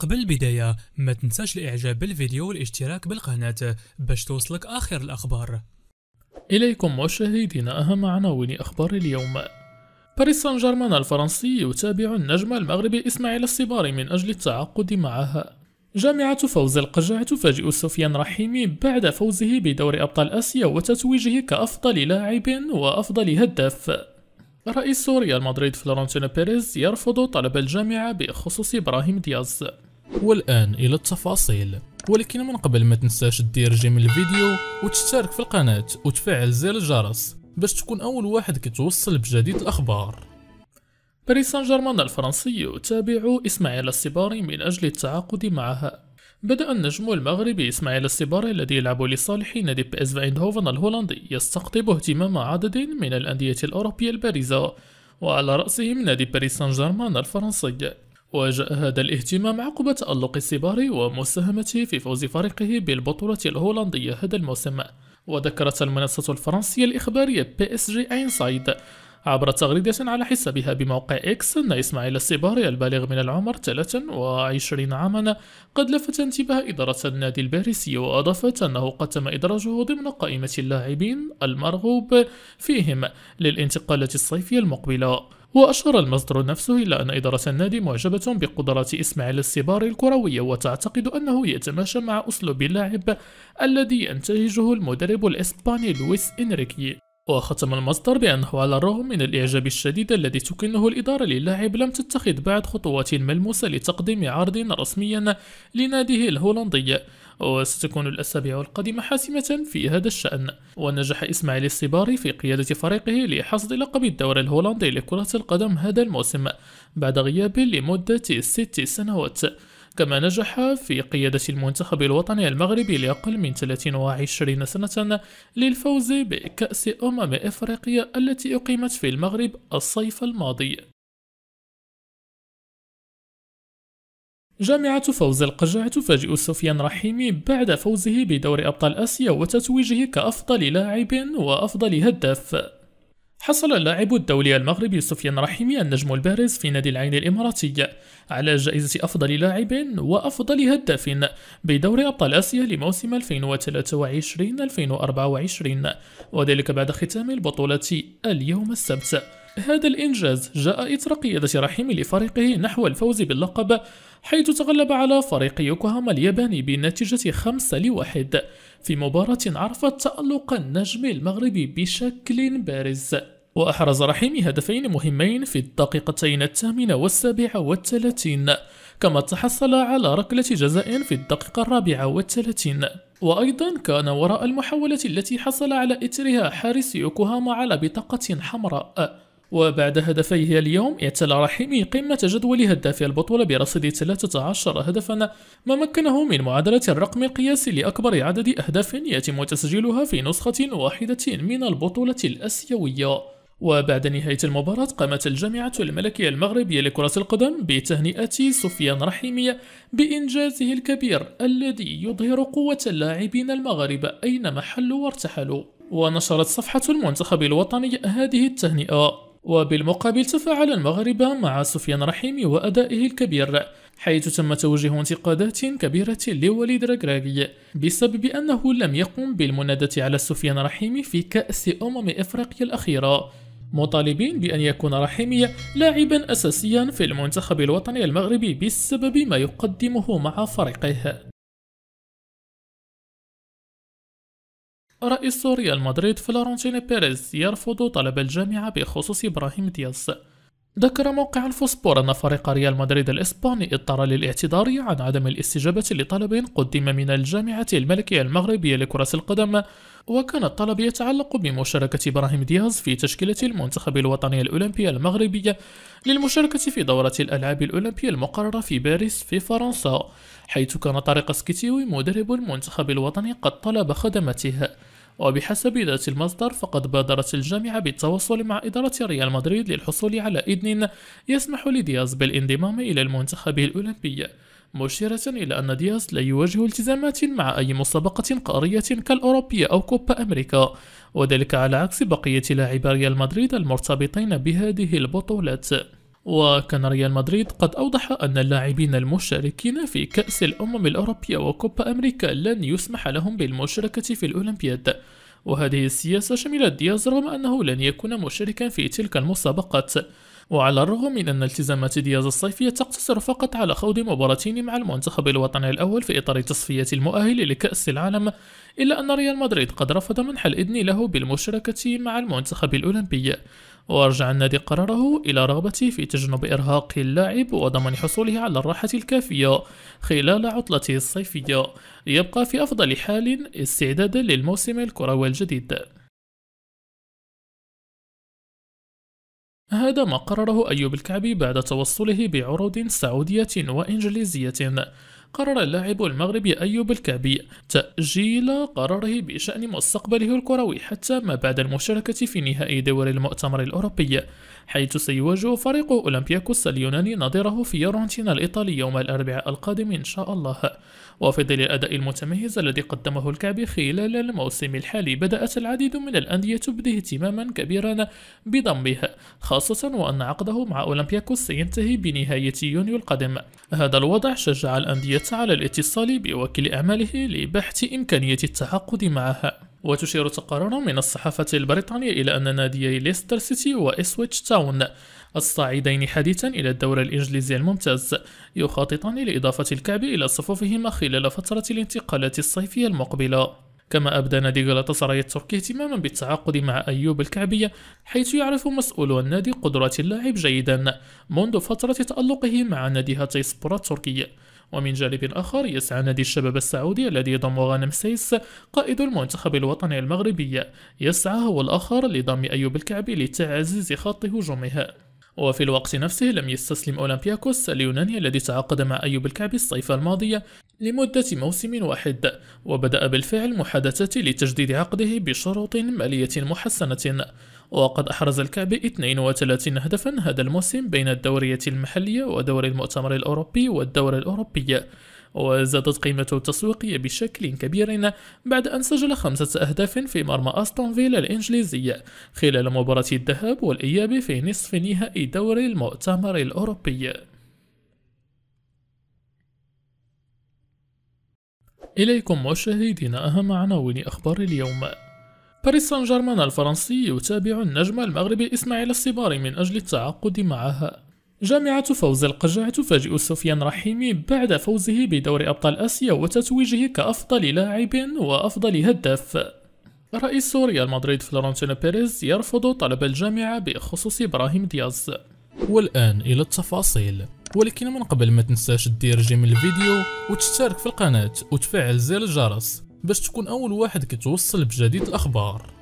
قبل البداية ما تنساش الاعجاب بالفيديو والاشتراك بالقناة باش توصلك اخر الاخبار اليكم مشاهدينا اهم عناوين اخبار اليوم باريس سان جيرمان الفرنسي يتابع النجم المغربي اسماعيل الصباري من اجل التعاقد معها جامعة فوز القجع تفاجئ سفيان رحيمي بعد فوزه بدور أبطال آسيا وتتويجه كأفضل لاعب وأفضل هداف رئيس ريال مدريد فلورنتينو بيريز يرفض طلب الجامعة بخصوص إبراهيم دياز والآن إلى التفاصيل ولكن من قبل ما تنساش دير جيم الفيديو وتشترك في القناة وتفعل زر الجرس باش تكون أول واحد كتوصل بجديد الأخبار باريس سان جيرمان الفرنسي تابع إسماعيل السباري من أجل التعاقد معها بدأ النجم المغربي إسماعيل السباري الذي يلعب لصالح نادي بي اس فايندهوفن الهولندي يستقطب اهتمام عدد من الأندية الأوروبية البارزة وعلى رأسهم نادي باريس سان جيرمان الفرنسي وجاء هذا الاهتمام عقب تألق السباري ومساهمته في فوز فريقه بالبطولة الهولندية هذا الموسم وذكرت المنصة الفرنسية الإخبارية بي اس جي اينسايد عبر تغريدة على حسابها بموقع إكس أن إسماعيل السيباري البالغ من العمر 23 عاما قد لفت انتباه إدارة النادي الباريسي وأضافت أنه قد تم إدراجه ضمن قائمة اللاعبين المرغوب فيهم للانتقالات الصيفية المقبلة وأشار المصدر نفسه إلى أن إدارة النادي معجبة بقدرات إسماعيل السبار الكروية وتعتقد أنه يتماشى مع أسلوب اللاعب الذي ينتهجه المدرب الإسباني لويس إنريكي وختم المصدر بأنه على الرغم من الإعجاب الشديد الذي تكنه الإدارة للاعب لم تتخذ بعد خطوات ملموسة لتقديم عرض رسميا لناديه الهولندي وستكون الأسابيع القادمة حاسمة في هذا الشأن ونجح إسماعيل الصباري في قيادة فريقه لحصد لقب الدوري الهولندي لكرة القدم هذا الموسم بعد غياب لمدة ست سنوات كما نجح في قيادة المنتخب الوطني المغربي لأقل من 23 سنة للفوز بكأس أمم إفريقيا التي أقيمت في المغرب الصيف الماضي جامعة فوز القجع تفاجئ سفيان رحيمي بعد فوزه بدور أبطال آسيا وتتويجه كأفضل لاعب وأفضل هداف حصل اللاعب الدولي المغربي سفيان رحيمي النجم البارز في نادي العين الإماراتي على جائزة أفضل لاعب وأفضل هداف بدور أبطال آسيا لموسم 2023-2024 وذلك بعد ختام البطولة اليوم السبت هذا الإنجاز جاء إثر قيادة رحيمي لفريقه نحو الفوز باللقب حيث تغلب على فريق يوكوهاما الياباني بنتيجة 5 لواحد في مباراة عرفت تألق النجم المغربي بشكل بارز وأحرز رحيمي هدفين مهمين في الدقيقتين الثامنة والسابعة والثلاثين كما تحصل على ركلة جزاء في الدقيقة الرابعة والثلاثين وأيضا كان وراء المحاولة التي حصل على إثرها حارس يوكوهاما على بطاقة حمراء وبعد هدفيه اليوم اعتلى رحيمي قمة جدول هدافي البطولة برصيد 13 هدفا ما مكنه من معادلة الرقم القياسي لأكبر عدد أهداف يتم تسجيلها في نسخة واحدة من البطولة الآسيوية وبعد نهاية المباراة قامت الجامعة الملكية المغربية لكرة القدم بتهنئة سفيان رحيمي بإنجازه الكبير الذي يظهر قوة اللاعبين المغاربة أينما حلوا وارتحلوا ونشرت صفحة المنتخب الوطني هذه التهنئة وبالمقابل تفاعل المغرب مع سفيان رحيمي وأدائه الكبير حيث تم توجيه انتقادات كبيرة لوليد ركراكي بسبب أنه لم يقم بالمنادة على سفيان رحيمي في كأس أمم إفريقيا الأخيرة مطالبين بأن يكون رحيمي لاعبا أساسيا في المنتخب الوطني المغربي بسبب ما يقدمه مع فريقه رئيس ريال مدريد فلورنتينو بيريز يرفض طلب الجامعة بخصوص إبراهيم دياز ذكر موقع الفوسبور أن فريق ريال مدريد الإسباني اضطر للاعتذار عن عدم الاستجابة لطلب قدم من الجامعة الملكية المغربية لكرة القدم وكان الطلب يتعلق بمشاركة إبراهيم دياز في تشكيلة المنتخب الوطني الأولمبي المغربي للمشاركة في دورة الألعاب الأولمبية المقررة في باريس في فرنسا حيث كان طارق سكيتيوي مدرب المنتخب الوطني قد طلب خدمته وبحسب ذات المصدر فقد بادرت الجامعة بالتواصل مع إدارة ريال مدريد للحصول على إذن يسمح لدياز بالانضمام إلى المنتخب الأولمبي مشيرة إلى أن دياز لا يواجه التزامات مع أي مسابقة قارية كالأوروبية أو كوبا أمريكا وذلك على عكس بقية لاعبي ريال مدريد المرتبطين بهذه البطولات وكان ريال مدريد قد أوضح أن اللاعبين المشاركين في كأس الأمم الأوروبية وكوبا أمريكا لن يسمح لهم بالمشاركة في الأولمبياد وهذه السياسة شملت دياز رغم أنه لن يكون مشاركا في تلك المسابقات وعلى الرغم من أن التزامات دياز الصيفية تقتصر فقط على خوض مباراتين مع المنتخب الوطني الأول في إطار تصفية المؤهل لكأس العالم إلا أن ريال مدريد قد رفض منح الإذن له بالمشاركة مع المنتخب الأولمبي وأرجع النادي قراره إلى رغبته في تجنب إرهاق اللاعب وضمان حصوله على الراحة الكافية خلال عطلته الصيفية ليبقى في أفضل حال استعدادا للموسم الكروي الجديد هذا ما قرره أيوب الكعبي بعد توصله بعروض سعودية وإنجليزية قرر اللاعب المغربي أيوب الكعبي تأجيل قراره بشأن مستقبله الكروي حتى ما بعد المشاركة في نهائي دوري المؤتمر الأوروبي حيث سيواجه فريق أولمبياكوس اليوناني نظيره في يورنتينا الإيطالي يوم الأربعاء القادم إن شاء الله وفي ظل الأداء المتميز الذي قدمه الكعبي خلال الموسم الحالي بدأت العديد من الأندية تبدي اهتماما كبيرا بضمها خاصة وأن عقده مع أولمبياكوس سينتهي بنهاية يونيو القادم هذا الوضع شجع الأندية السيت على الاتصال بوكيل أعماله لبحث إمكانية التعاقد معها وتشير تقارير من الصحافة البريطانية إلى أن ناديي ليستر سيتي وإسويتش تاون الصاعدين حديثا إلى الدورة الإنجليزي الممتاز يخططان لإضافة الكعب إلى صفوفهما خلال فترة الانتقالات الصيفية المقبلة كما أبدى نادي غلطسراي التركي اهتماما بالتعاقد مع أيوب الكعبية حيث يعرف مسؤول النادي قدرات اللاعب جيدا منذ فترة تألقه مع نادي هاتيسبورا التركي ومن جانب آخر يسعى نادي الشباب السعودي الذي يضم غانم سيس قائد المنتخب الوطني المغربي يسعى هو الآخر لضم أيوب الكعبي لتعزيز خط هجومها وفي الوقت نفسه لم يستسلم أولمبياكوس اليوناني الذي تعاقد مع أيوب الكعبي الصيف الماضي لمدة موسم واحد وبدأ بالفعل محادثات لتجديد عقده بشروط مالية محسنة وقد أحرز الكعبي 32 هدفا هذا الموسم بين الدورية المحلية ودور المؤتمر الأوروبي والدورة الأوروبية وزادت قيمته التسويقية بشكل كبير بعد أن سجل خمسة أهداف في مرمى أستون فيلا الإنجليزية خلال مباراة الذهاب والإياب في نصف نهائي دوري المؤتمر الأوروبي إليكم مشاهدينا أهم عناوين أخبار اليوم باريس سان جيرمان الفرنسي يتابع النجم المغربي إسماعيل الصباري من أجل التعاقد معها جامعة فوز القجع تفاجئ سفيان رحيمي بعد فوزه بدور أبطال آسيا وتتويجه كأفضل لاعب وأفضل هدف رئيس ريال مدريد فلورنتينو بيريز يرفض طلب الجامعة بخصوص إبراهيم دياز والآن إلى التفاصيل ولكن من قبل ما تنساش دير جيم الفيديو وتشترك في القناة وتفعل زر الجرس باش تكون أول واحد كتوصل بجديد الأخبار